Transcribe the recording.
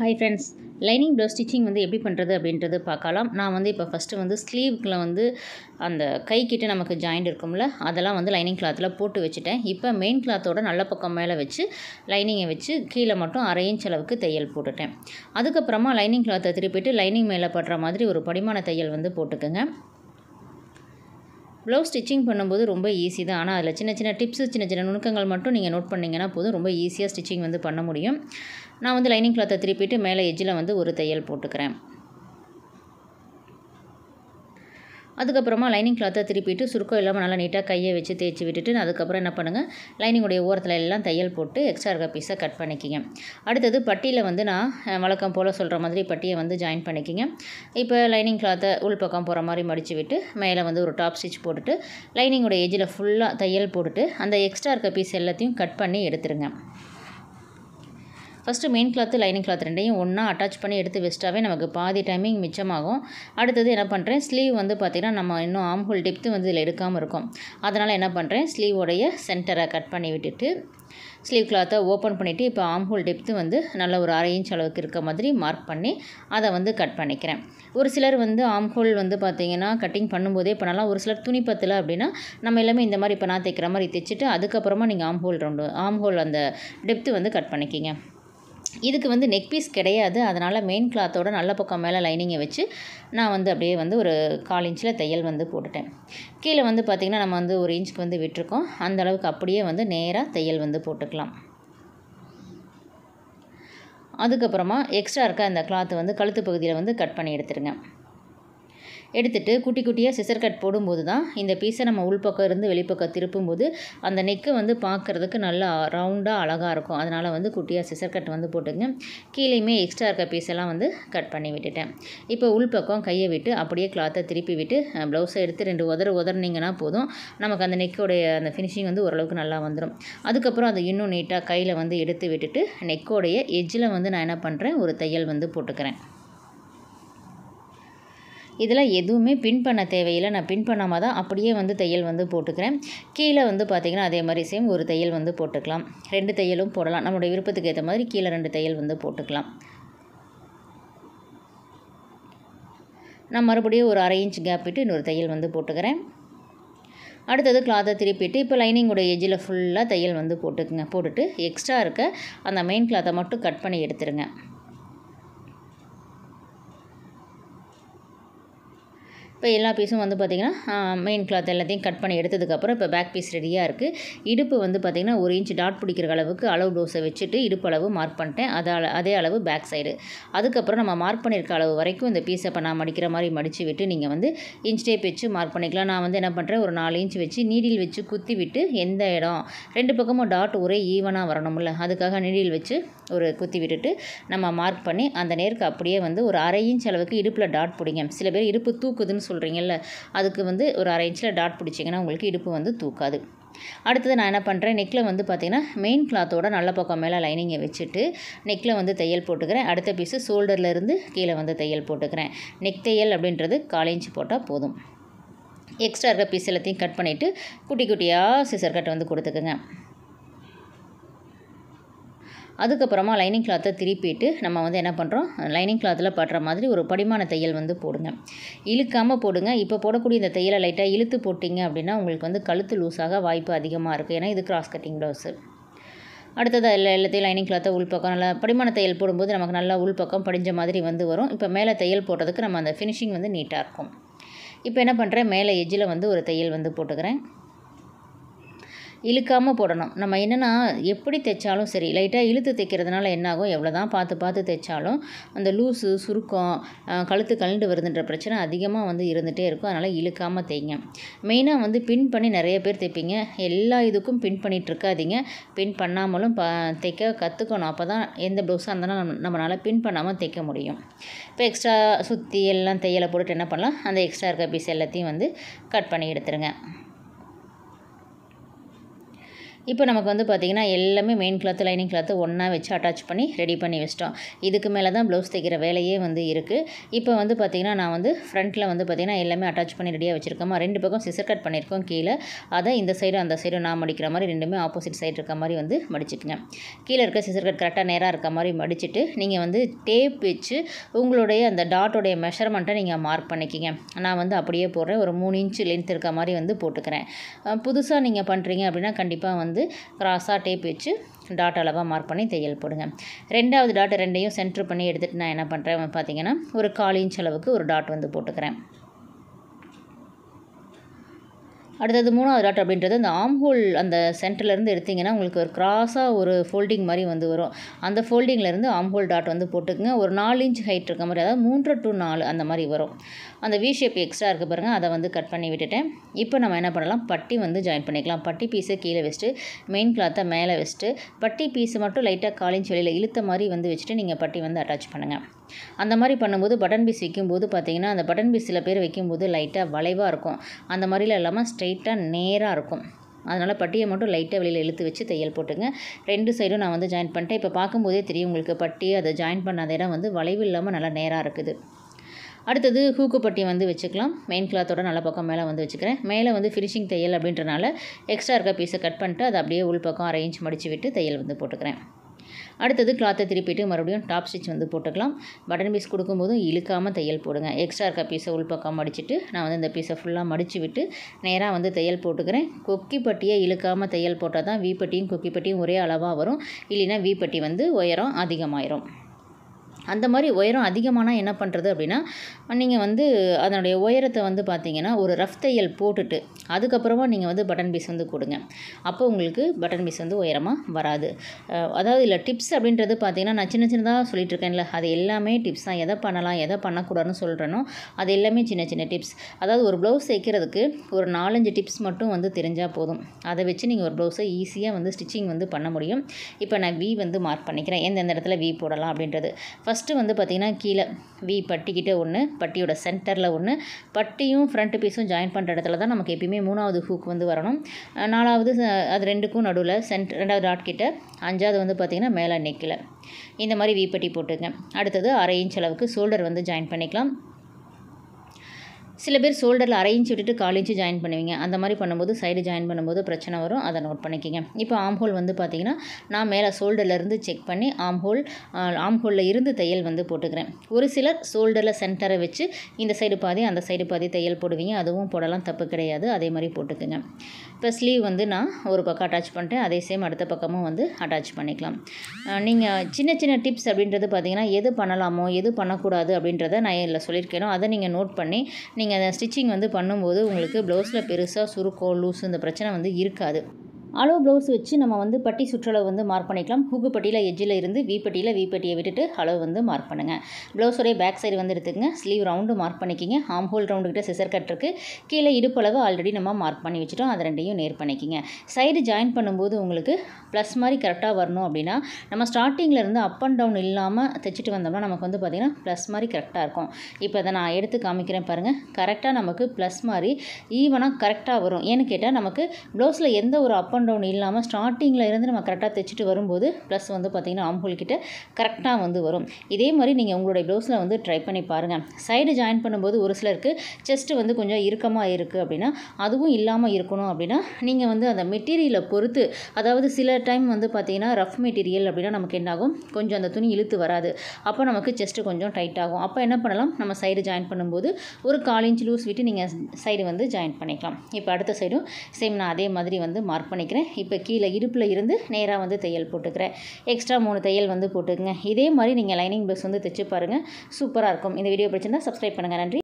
hi friends lining ப்ளவு stitching வந்து எப்படி பண்ணுறது அப்படின்றது பார்க்கலாம் நான் வந்து இப்போ ஃபஸ்ட்டு வந்து ஸ்லீவ்க்கில் வந்து அந்த கைக்கிட்ட நமக்கு ஜாயிண்ட் இருக்கும்ல அதெல்லாம் வந்து லைனிங் கிளாத்தில் போட்டு வச்சுட்டேன் இப்போ மெயின் கிளாத்தோட நல்ல பக்கம் மேலே வச்சு லைனிங்கை வச்சு கீழே மட்டும் அரை இன்ச் அளவுக்கு தையல் போட்டுட்டேன் அதுக்கப்புறமா லைனிங் கிளாத்தை திருப்பிட்டு லைனிங் மேலே படுற மாதிரி ஒரு படிமான தையல் வந்து போட்டுக்கோங்க ப்ளவுஸ் ஸ்டிச்சிங் பண்ணும்போது ரொம்ப ஈஸி தான் ஆனால் அதில் சின்ன சின்ன டிப்ஸ் சின்ன சின்ன நுணுக்கங்கள் மட்டும் நீங்கள் நோட் பண்ணிங்கன்னா போதும் ரொம்ப ஈஸியாக ஸ்டிச்சிங் வந்து பண்ண முடியும் நான் வந்து லைனிங் கிளாத்தை திருப்பிட்டு மேலே எஜ்ஜில் வந்து ஒரு தையல் போட்டுக்கிறேன் அதுக்கப்புறமா லைனிங் கிளாத்தை திருப்பிட்டு சுருக்கம் இல்லாமல் நல்லா நீட்டாக கையை வச்சு தேய்ச்சி விட்டுட்டு அதுக்கப்புறம் என்ன பண்ணுங்கள் லைனிங்குடைய ஓரத்தில் எல்லாம் தையல் போட்டு எக்ஸ்ட்ரா இருக்க பீஸை கட் பண்ணிக்கிங்க அடுத்தது பட்டியில் வந்து நான் வழக்கம் போல் சொல்கிற மாதிரி பட்டியை வந்து ஜாயின் பண்ணிக்கிங்க இப்போ லைனிங் கிளாத்தை உள் பக்கம் போகிற மாதிரி மடித்து விட்டு மேலே வந்து ஒரு டாப் ஸ்டிச் போட்டுட்டு லைனிங்கோட எஜ்ஜில் ஃபுல்லாக தையல் போட்டுட்டு அந்த எக்ஸ்ட்ரா இருக்க பீஸ் எல்லாத்தையும் கட் பண்ணி எடுத்துருங்க first main cloth lining cloth ரெண்டையும் ஒன்றா அட்டாச் பண்ணி எடுத்து வச்சிட்டாவே நமக்கு பாதி டைமிங் மிச்சமாகும் அடுத்தது என்ன பண்ணுறேன் ஸ்லீவ் வந்து பார்த்திங்கன்னா நம்ம இன்னும் ஆம்ஹோல் டெப்த்து வந்து இதில் எடுக்காமல் இருக்கும் அதனால் என்ன பண்ணுறேன் ஸ்லீவோடைய சென்டரை கட் பண்ணி விட்டுட்டு ஸ்லீவ் கிளாத்தை ஓப்பன் பண்ணிவிட்டு இப்போ ஆம்ஹோல் டெப்த்து வந்து நல்ல ஒரு அரை இன்ச் அளவுக்கு இருக்க மாதிரி மார்க் பண்ணி அதை வந்து கட் பண்ணிக்கிறேன் ஒரு சிலர் வந்து ஆம்ஹோல் வந்து பார்த்திங்கன்னா கட்டிங் பண்ணும்போதே பண்ணலாம் ஒரு சிலர் துணி பத்தில் அப்படின்னா நம்ம எல்லாமே இந்த மாதிரி இப்போ நான் தைக்கிற மாதிரி தைச்சிட்டு அதுக்கப்புறமா நீங்கள் ஆம்ஹோல் ரவுண்டு ஆம்ஹோல் அந்த டெப்த்து வந்து கட் பண்ணிக்கிங்க இதுக்கு வந்து நெக் பீஸ் கிடையாது அதனால் மெயின் கிளாத்தோட நல்ல பக்கம் மேலே லைனிங்கை வச்சு நான் வந்து அப்படியே வந்து ஒரு கால் இன்ச்சில் தையல் வந்து போட்டுட்டேன் கீழே வந்து பார்த்திங்கன்னா நம்ம வந்து ஒரு இன்ச்சுக்கு வந்து விட்டுருக்கோம் அந்தளவுக்கு அப்படியே வந்து நேராக தையல் வந்து போட்டுக்கலாம் அதுக்கப்புறமா எக்ஸ்ட்ரா இருக்க அந்த கிளாத்து வந்து கழுத்து பகுதியில் வந்து கட் பண்ணி எடுத்துருங்க எடுத்துகிட்டு குட்டி குட்டியாக சிசர் கட் போடும்போது தான் இந்த பீஸை நம்ம உள்பக்கம் இருந்து வெளிப்பக்கம் திருப்பும்போது அந்த நெக்கு வந்து பார்க்குறதுக்கு நல்லா ரவுண்டாக அழகாக இருக்கும் அதனால் வந்து குட்டியாக சிசர் கட் வந்து போட்டுங்க கீழேயுமே எக்ஸ்ட்ரா இருக்க பீஸெல்லாம் வந்து கட் பண்ணி விட்டுட்டேன் இப்போ உள்பக்கம் கையை விட்டு அப்படியே கிளாத்தை திருப்பி விட்டு ப்ளவுஸை எடுத்து ரெண்டு உதற உதறினீங்கன்னா போதும் நமக்கு அந்த நெக்கோடைய அந்த ஃபினிஷிங் வந்து ஓரளவுக்கு நல்லா வந்துடும் அதுக்கப்புறம் அதை இன்னும் நீட்டாக கையில் வந்து எடுத்து விட்டுட்டு நெக்கோடைய எஜ்ஜில் வந்து நான் என்ன பண்ணுறேன் ஒரு தையல் வந்து போட்டுக்கிறேன் இதில் எதுவுமே பின் பண்ண தேவையில்லை நான் பின் பண்ணாமல் தான் அப்படியே வந்து தையல் வந்து போட்டுக்கிறேன் கீழே வந்து பார்த்திங்கன்னா அதே மாதிரி சேம் ஒரு தையல் வந்து போட்டுக்கலாம் ரெண்டு தையலும் போடலாம் நம்மளுடைய விருப்பத்துக்கு ஏற்ற மாதிரி கீழே ரெண்டு தையல் வந்து போட்டுக்கலாம் நான் மறுபடியும் ஒரு அரை இன்ச் கேப் விட்டு இன்னொரு தையல் வந்து போட்டுக்கிறேன் அடுத்தது கிளாத்தை திருப்பிட்டு இப்போ லைனிங்கோட எஜ்ஜில் ஃபுல்லாக தையல் வந்து போட்டுக்குங்க போட்டுட்டு எக்ஸ்ட்ரா இருக்க அந்த மெயின் கிளாத்தை மட்டும் கட் பண்ணி எடுத்துருங்க இப்போ எல்லா பீஸும் வந்து பார்த்திங்கன்னா மெயின் கிளாத் எல்லாத்தையும் கட் பண்ணி எடுத்ததுக்கப்புறம் இப்போ பேக் பீஸ் ரெடியாக இருக்குது இடுப்பு வந்து பார்த்திங்கன்னா ஒரு இன்ச் டாட் பிடிக்கிற அளவுக்கு அளவு டோஸை வச்சுட்டு இடுப்பு அளவு மார்க் பண்ணிட்டேன் அதே அளவு பேக் சைடு அதுக்கப்புறம் நம்ம மார்க் பண்ணியிருக்க அளவு வரைக்கும் இந்த பீஸை இப்போ நான் மடிக்கிற மாதிரி மடித்து விட்டு நீங்கள் வந்து இன்ச் டேப் வச்சு மார்க் பண்ணிக்கலாம் நான் வந்து என்ன பண்ணுறேன் ஒரு நாலு இன்ச் வச்சு நீடில் வச்சு குத்தி விட்டு எந்த இடம் ரெண்டு பக்கமும் டாட் ஒரே ஈவனாக வரணும்ல அதுக்காக நீடில் வச்சு ஒரு குத்தி விட்டுட்டு நம்ம மார்க் பண்ணி அந்த நேருக்கு அப்படியே வந்து ஒரு அரை இன்ச் அளவுக்கு இடுப்பில் டாட் பிடிங்க சில பேர் இடுப்பு தூக்குதுன்னு சொல்கிறீங்கல்ல அதுக்கு வந்து ஒரு அரை இன்ச்சில் டாட் பிடிச்சிங்கன்னா உங்களுக்கு இடுப்பு வந்து தூக்காது அடுத்தது நான் என்ன பண்ணுறேன் நெக்கில் வந்து பார்த்திங்கன்னா மெயின் கிளாத்தோட நல்ல பக்கம் மேலே லைனிங்கை வச்சுட்டு நெக்கில் வந்து தையல் போட்டுக்கிறேன் அடுத்த பீஸு ஷோல்டர்லேருந்து கீழே வந்து தையல் போட்டுக்கிறேன் நெக் தையல் அப்படின்றது கால் போட்டால் போதும் எக்ஸ்ட்ரா இருக்க பீஸ் எல்லாத்தையும் கட் பண்ணிவிட்டு குட்டி குட்டியாக சிசர் கட் வந்து கொடுத்துக்குங்க அதுக்கப்புறமா லைனிங் கிளாத்தை திருப்பிட்டு நம்ம வந்து என்ன பண்ணுறோம் லைனிங் கிளாத்தில் படுற மாதிரி ஒரு படிமான தையல் வந்து போடுங்க இழுக்காமல் போடுங்க இப்போ போடக்கூடிய இந்த தையலை லைட்டாக இழுத்து போட்டிங்க அப்படின்னா உங்களுக்கு வந்து கழுத்து லூஸாக வாய்ப்பு அதிகமாக இருக்குது ஏன்னா இது கிராஸ் கட்டிங் ப்ளவுஸு அடுத்தது அதில் எல்லாத்தையும் லைனிங் கிளாத்தை உள்பக்கம் நல்லா படிமான தையல் போடும்போது நமக்கு நல்லா உள்பக்கம் படிஞ்ச மாதிரி வந்து வரும் இப்போ மேலே தையல் போடுறதுக்கு நம்ம அந்த ஃபினிஷிங் வந்து நீட்டாக இருக்கும் இப்போ என்ன பண்ணுறேன் மேலே எஜ்ஜில் வந்து ஒரு தையல் வந்து போட்டுக்கிறேன் இழுக்காமல் போடணும் நம்ம என்னென்னா எப்படி தைச்சாலும் சரி லைட்டாக இழுத்து தைக்கிறதுனால என்னாகும் எவ்வளோ தான் பார்த்து பார்த்து தைச்சாலும் அந்த லூஸு சுருக்கம் கழுத்து கழுண்டு வருதுன்ற பிரச்சனை அதிகமாக வந்து இருந்துகிட்டே இருக்கும் அதனால் இழுக்காமல் தைங்க மெயினாக வந்து பின் பண்ணி நிறைய பேர் தைப்பீங்க எல்லா இதுக்கும் பின் பண்ணிகிட்டு இருக்காதிங்க பின் பண்ணாமலும் ப தைக்க கற்றுக்கணும் அப்போ தான் எந்த ப்ளவுஸாக இருந்தாலும் நம்ம நம்மளால் பின் பண்ணாமல் தைக்க முடியும் இப்போ எக்ஸ்ட்ரா சுற்றி எல்லாம் தையலை போட்டுட்டு என்ன பண்ணலாம் அந்த எக்ஸ்ட்ரா இருக்க பீஸ் எல்லாத்தையும் வந்து கட் பண்ணி எடுத்துருங்க இப்போ நமக்கு வந்து பார்த்திங்கன்னா எல்லாமே மெயின் கிளாத்து லைனிங் கிளாத்து ஒன்றா வச்சு அட்டாச் பண்ணி ரெடி பண்ணி வச்சிட்டோம் இதுக்கு மேலே தான் ப்ளவுஸ் தைக்கிற வேலையே வந்து இருக்குது இப்போ வந்து பார்த்திங்கன்னா நான் வந்து ஃப்ரண்ட்டில் வந்து பார்த்திங்கன்னா எல்லாமே அட்டாச் பண்ணி ரெடியாக வச்சுருக்கோமா ரெண்டு பக்கம் சிசர் கட் பண்ணியிருக்கோம் கீழே அதை இந்த சைடும் அந்த சைடும் நான் மடிக்கிற மாதிரி ரெண்டுமே ஆப்போசிட் சைடு இருக்க மாதிரி வந்து மடிச்சுக்கங்க கீழே இருக்க சிசர் கட் கரெக்டாக நேராக இருக்க மாதிரி மடிச்சுட்டு நீங்கள் வந்து டேப் வச்சு உங்களுடைய அந்த டாட்டோடைய மெஷர்மெண்ட்டை நீங்கள் மார்க் பண்ணிக்கிங்க நான் வந்து அப்படியே போடுறேன் ஒரு மூணு இன்ச்சு லென்த் இருக்க மாதிரி வந்து போட்டுக்கிறேன் புதுசாக நீங்கள் பண்ணுறீங்க அப்படின்னா கண்டிப்பாக வந்து வந்து கிராஸாக டேப் வச்சு டாட் அளவாக மார்க் பண்ணி தையல் போடுங்க ரெண்டாவது டாட் ரெண்டையும் சென்ட்ரு பண்ணி எடுத்துகிட்டு நான் என்ன பண்ணுறேன் பார்த்தீங்கன்னா ஒரு கால் இன்ச் அளவுக்கு ஒரு டாட் வந்து போட்டுக்கிறேன் அடுத்தது மூணாவது டாட் அப்படின்றது அந்த ஆம் ஹோல் அந்த சென்டர்லேருந்து எடுத்திங்கன்னா உங்களுக்கு ஒரு க்ராஸாக ஒரு ஃபோல்டிங் மாதிரி வந்து வரும் அந்த ஃபோல்டிங்லேருந்து ஆம் ஹோல் டாட் வந்து போட்டுக்குங்க ஒரு நாலு இன்ச் ஹைட் இருக்க மாதிரி அதாவது மூன்று டு நாலு அந்த மாதிரி வரும் அந்த வி ஷேப் எக்ஸ்ட்ரா இருக்க பாருங்கள் அதை வந்து கட் பண்ணி விட்டுட்டேன் இப்போ நம்ம என்ன பண்ணலாம் பட்டி வந்து ஜாயின் பண்ணிக்கலாம் பட்டி பீஸை கீழே வச்சுட்டு மெயின் கிளாத்தை மேலே வச்சுட்டு பட்டி பீஸை மட்டும் லைட்டாக காலின் சொல்லியில் இழுத்த மாதிரி வந்து வச்சுட்டு நீங்கள் பட்டி வந்து அட்டாச் பண்ணுங்கள் அந்த மாதிரி பண்ணும்போது பட்டன் பீஸ் வைக்கும்போது பார்த்திங்கன்னா அந்த பட்டன் பீஸில் பேர் வைக்கும்போது லைட்டாக வளைவாக இருக்கும் அந்த மாதிரிலாம் இல்லாமல் ஸ்ட்ரைட்டாக நேராக இருக்கும் அதனால் பட்டியை மட்டும் லைட்டாக வெளியில் இழுத்து வச்சு தையல் போட்டுங்க ரெண்டு சைடும் நான் வந்து ஜாயின் பண்ணிட்டேன் இப்போ பார்க்கும்போதே தெரியும் உங்களுக்கு பட்டி அதை ஜாயின் பண்ணாத இடம் வந்து வளைவு இல்லாமல் நல்லா நேராக இருக்குது அடுத்தது ஹூக்கு பட்டி வந்து வச்சுக்கலாம் மெயின் கிளாத்தோட நல்ல பக்கம் மேலே வந்து வச்சுக்கிறேன் மேலே வந்து ஃபினிஷிங் தையல் அப்படின்றனால எக்ஸ்ட்ரா இருக்க பீஸை கட் பண்ணிட்டு அதை அப்படியே உள் பக்கம் அரேஞ்ச் மடித்து விட்டு தையல் வந்து போட்டுக்கிறேன் அடுத்தது கிளாத்தை திருப்பிட்டு மறுபடியும் டாப் ஸ்டிச் வந்து போட்டுக்கலாம் பட்டன் பீஸ் கொடுக்கும்போதும் இழுக்காமல் தையல் போடுங்க எக்ஸ்ட்ரா இருக்க பீஸை உள்பக்கம் மடிச்சுட்டு நான் வந்து இந்த பீஸை ஃபுல்லாக மடித்து விட்டு நேராக வந்து தையல் போட்டுக்கிறேன் கொக்கி பட்டியை இழுக்காமல் தையல் போட்டால் தான் வீப்பட்டியும் கொக்கி பட்டியும் ஒரே அளவாக வரும் இல்லைன்னா வீப்பட்டி வந்து உயரம் அதிகமாயிரும் அந்த மாதிரி உயரம் அதிகமானால் என்ன பண்ணுறது அப்படின்னா நீங்கள் வந்து அதனுடைய உயரத்தை வந்து பார்த்தீங்கன்னா ஒரு ரஃப் தையல் போட்டுட்டு அதுக்கப்புறமா நீங்கள் வந்து பட்டன் பீஸ் வந்து கொடுங்க அப்போ உங்களுக்கு பட்டன் பீஸ் வந்து உயரமாக வராது அதாவது இல்லை டிப்ஸ் அப்படின்றது பார்த்திங்கன்னா நான் சின்ன சின்னதாக சொல்லிட்டு இருக்கேன்ல அது எல்லாமே டிப்ஸ் தான் எதை பண்ணலாம் எதை பண்ணக்கூடாதுன்னு சொல்கிறேனோ அது எல்லாமே சின்ன சின்ன டிப்ஸ் அதாவது ஒரு ப்ளவுஸ் தைக்கிறதுக்கு ஒரு நாலஞ்சு டிப்ஸ் மட்டும் வந்து தெரிஞ்சால் போதும் அதை வச்சு நீங்கள் ஒரு ப்ளவுஸை ஈஸியாக வந்து ஸ்டிச்சிங் வந்து பண்ண முடியும் இப்போ நான் வி வந்து மார்க் பண்ணிக்கிறேன் எந்தெந்த இடத்துல வி போடலாம் அப்படின்றது ஃபஸ்ட் ஃபஸ்ட்டு வந்து பார்த்திங்கன்னா கீழே வி பட்டிக்கிட்ட ஒன்று பட்டியோட சென்டரில் ஒன்று பட்டியும் ஃப்ரண்ட் பீஸும் ஜாயின் பண்ணுற இடத்துல தான் நமக்கு எப்பயுமே மூணாவது ஹூக் வந்து வரணும் நாலாவது அது ரெண்டுக்கும் நடுவில் சென்ட் ரெண்டாவது டாட் கிட்ட அஞ்சாவது வந்து பார்த்திங்கன்னா மேலே நெக்கில் இந்த மாதிரி வி பட்டி போட்டுங்க அடுத்தது அரை இன்ச் அளவுக்கு ஷோல்டர் வந்து ஜாயின் பண்ணிக்கலாம் சில பேர் ஷோல்டரில் அரை இன்ச்சு விட்டுட்டு கால் இன்ச்சு ஜாயின் பண்ணுவீங்க அந்த மாதிரி பண்ணும்போது சைடு ஜாயின் பண்ணும்போது பிரச்சனை வரும் அதை நோட் பண்ணிக்கோங்க இப்போ ஆம் ஹோல் வந்து பார்த்திங்கன்னா நான் மேலே ஷோல்டர்லேருந்து செக் பண்ணி ஆம் ஹோல் ஆம் ஹோலில் இருந்து தையல் வந்து போட்டுக்கிறேன் ஒரு சிலர் ஷோல்டரில் சென்டரை வச்சு இந்த சைடு பாதி அந்த சைடு பாதி தையல் போடுவீங்க அதுவும் போடலாம் தப்பு கிடையாது அதே மாதிரி போட்டுக்குங்க இப்போ ஸ்லீவ் வந்து நான் ஒரு பக்கம் அட்டாச் பண்ணிட்டேன் அதே சேம் அடுத்த பக்கமும் வந்து அட்டாச் பண்ணிக்கலாம் நீங்கள் சின்ன சின்ன டிப்ஸ் அப்படின்றது பார்த்திங்கன்னா எது பண்ணலாமோ எது பண்ணக்கூடாது அப்படின்றத நான் இதில் சொல்லியிருக்கேனோ அதை நீங்கள் நோட் பண்ணி நீங்கள் நீங்கள் அந்த ஸ்டிச்சிங் வந்து பண்ணும்போது உங்களுக்கு ப்ளவுஸில் பெருசாக சுருக்கம் லூஸ் இந்த பிரச்சனை வந்து இருக்காது அளவு ப்ளவுஸ் வச்சு நம்ம வந்து பட்டி சுற்றளவு வந்து மார்க் பண்ணிக்கலாம் ஹூக்கு பட்டியில் எஜ்ஜில் இருந்து விப்பட்டியில் விப்பட்டியை விட்டுட்டு அளவு வந்து மார்க் பண்ணுங்கள் ப்ளவுஸோடைய பேக் சைடு வந்து எடுத்துக்கங்க ஸ்லீவ் ரவுண்டு மார்க் பண்ணிக்கிங்க ஹார்ம் ஹோல் ரவுண்டுக்கிட்ட சிசர் கட் இருக்குது கீழே இடுப்பளவு ஆல்ரெடி நம்ம மார்க் பண்ணி வச்சுட்டோம் அதை ரெண்டையும் நேர் பண்ணிக்கிங்க சைடு ஜாயின் பண்ணும்போது உங்களுக்கு ப்ளஸ் மாதிரி கரெக்டாக வரணும் அப்படின்னா நம்ம ஸ்டார்டிங்கில் இருந்து அப் அண்ட் டவுன் இல்லாமல் தைச்சிட்டு வந்தோம்னா நமக்கு வந்து பார்த்திங்கன்னா ப்ளஸ் மாதிரி கரெக்டாக இருக்கும் இப்போ அதை நான் எடுத்து காமிக்கிறேன் பாருங்கள் கரெக்டாக நமக்கு ப்ளஸ் மாதிரி ஈவனாக கரெக்டாக வரும் ஏன்னு கேட்டால் நமக்கு ப்ளவுஸில் எந்த ஒரு அப் ஓப்பன் டவுன் இல்லாமல் ஸ்டார்டிங்கில் இருந்து நம்ம கரெக்டாக தைச்சிட்டு வரும்போது ப்ளஸ் வந்து பார்த்திங்கன்னா ஆம்ஹோல் கிட்ட கரெக்டாக வந்து வரும் இதே மாதிரி நீங்கள் உங்களுடைய ப்ளவுஸில் வந்து ட்ரை பண்ணி பாருங்கள் சைடு ஜாயின் பண்ணும்போது ஒரு சிலருக்கு செஸ்ட்டு வந்து கொஞ்சம் இறுக்கமாக இருக்குது அப்படின்னா அதுவும் இல்லாமல் இருக்கணும் அப்படின்னா நீங்கள் வந்து அந்த மெட்டீரியலை பொறுத்து அதாவது சில டைம் வந்து பார்த்திங்கன்னா ரஃப் மெட்டீரியல் அப்படின்னா நமக்கு என்னாகும் கொஞ்சம் அந்த துணி இழுத்து வராது அப்போ நமக்கு செஸ்ட்டு கொஞ்சம் டைட் ஆகும் அப்போ என்ன பண்ணலாம் நம்ம சைடு ஜாயின் பண்ணும்போது ஒரு கால் இன்ச் லூஸ் விட்டு நீங்கள் சைடு வந்து ஜாயின் பண்ணிக்கலாம் இப்போ அடுத்த சைடும் சேம் நான் அதே மாதிரி வந்து மார்க் பண்ணிக்கிறேன் நினைக்கிறேன் இப்போ கீழே இடுப்பில் இருந்து நேராக வந்து தையல் போட்டுக்கிறேன் எக்ஸ்ட்ரா மூணு தையல் வந்து போட்டுக்கங்க இதே மாதிரி நீங்கள் லைனிங் ப்ளஸ் வந்து தைச்சு பாருங்கள் சூப்பராக இருக்கும் இந்த வீடியோ பிடிச்சிருந்தால் சப்ஸ்கிரைப் பண்ணுங்கள் நன்றி